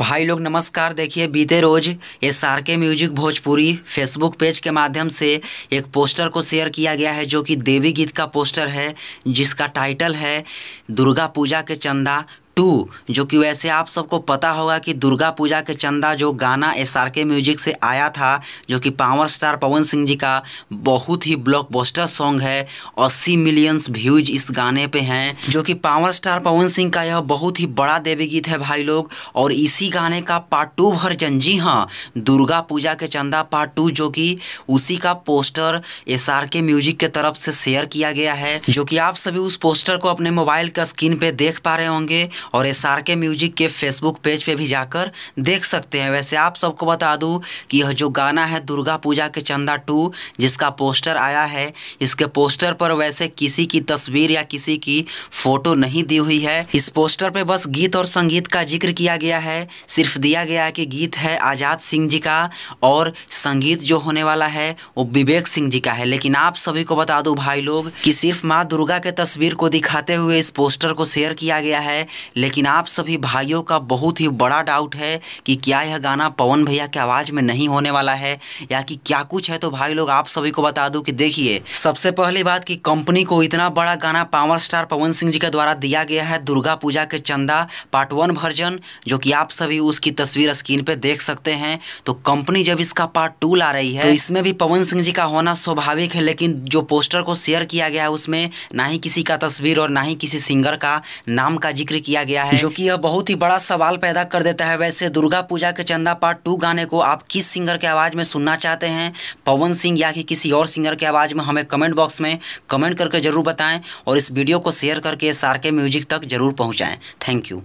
भाई लोग नमस्कार देखिए बीते रोज S R K music Bhojpuri Facebook page के माध्यम से एक पोस्टर को शेयर किया गया है जो कि देवी गीत का पोस्टर है जिसका टाइटल है दुर्गा पूजा के चंदा टू जो कि वैसे आप सबको पता होगा कि दुर्गा पूजा के चंदा जो गाना एस आर के म्यूजिक से आया था जो कि पावर स्टार पवन सिंह जी का बहुत ही ब्लॉकबस्टर सॉन्ग है 80 मिलियंस व्यूज इस गाने पे हैं जो कि पावर स्टार पवन सिंह का यह बहुत ही बड़ा देवी गीत है भाई लोग और इसी गाने का पार्ट टू वर्जन जी हाँ दुर्गा पूजा के चंदा पार्ट टू जो कि उसी का poster S R K music के तरफ से शेयर किया गया है जो कि आप सभी उस पोस्टर को अपने मोबाइल का स्क्रीन पे देख पा रहे होंगे और एस आर के म्यूजिक के फेसबुक पेज पे भी जाकर देख सकते हैं वैसे आप सबको बता दूं कि यह जो गाना है दुर्गा पूजा के चंदा टू जिसका पोस्टर आया है इसके पोस्टर पर वैसे किसी की तस्वीर या किसी की फोटो नहीं दी हुई है इस पोस्टर पर बस गीत और संगीत का जिक्र किया गया है सिर्फ दिया गया है कि गीत है आज़ाद सिंह जी का और संगीत जो होने वाला है वो विवेक सिंह जी का है लेकिन आप सभी को बता दूं भाई लोग कि सिर्फ माँ दुर्गा के तस्वीर को दिखाते हुए इस पोस्टर को शेयर किया गया है लेकिन आप सभी भाइयों का बहुत ही बड़ा डाउट है कि क्या यह गाना पवन भैया के आवाज़ में नहीं होने वाला है या कि क्या कुछ है तो भाई लोग आप सभी को बता दूं कि देखिए सबसे पहली बात कि कंपनी को इतना बड़ा गाना पावर स्टार पवन सिंह जी के द्वारा दिया गया है दुर्गा पूजा के चंदा पार्ट वन वर्जन जो कि आप सभी उसकी तस्वीर स्क्रीन पर देख सकते हैं तो कंपनी जब इसका पार्ट टू ला रही है तो इसमें भी पवन सिंह जी का होना स्वाभाविक है लेकिन जो पोस्टर को शेयर किया गया है उसमें ना ही किसी का तस्वीर और ना ही किसी सिंगर का नाम का जिक्र किया किया गया है जो कि यह बहुत ही बड़ा सवाल पैदा कर देता है वैसे दुर्गा पूजा के चंदा पार्ट टू गाने को आप किस सिंगर के आवाज़ में सुनना चाहते हैं पवन सिंह या कि किसी और सिंगर के आवाज़ में हमें कमेंट बॉक्स में कमेंट करके जरूर बताएं और इस वीडियो को शेयर करके सारके म्यूजिक तक जरूर पहुंचाएं थैंक यू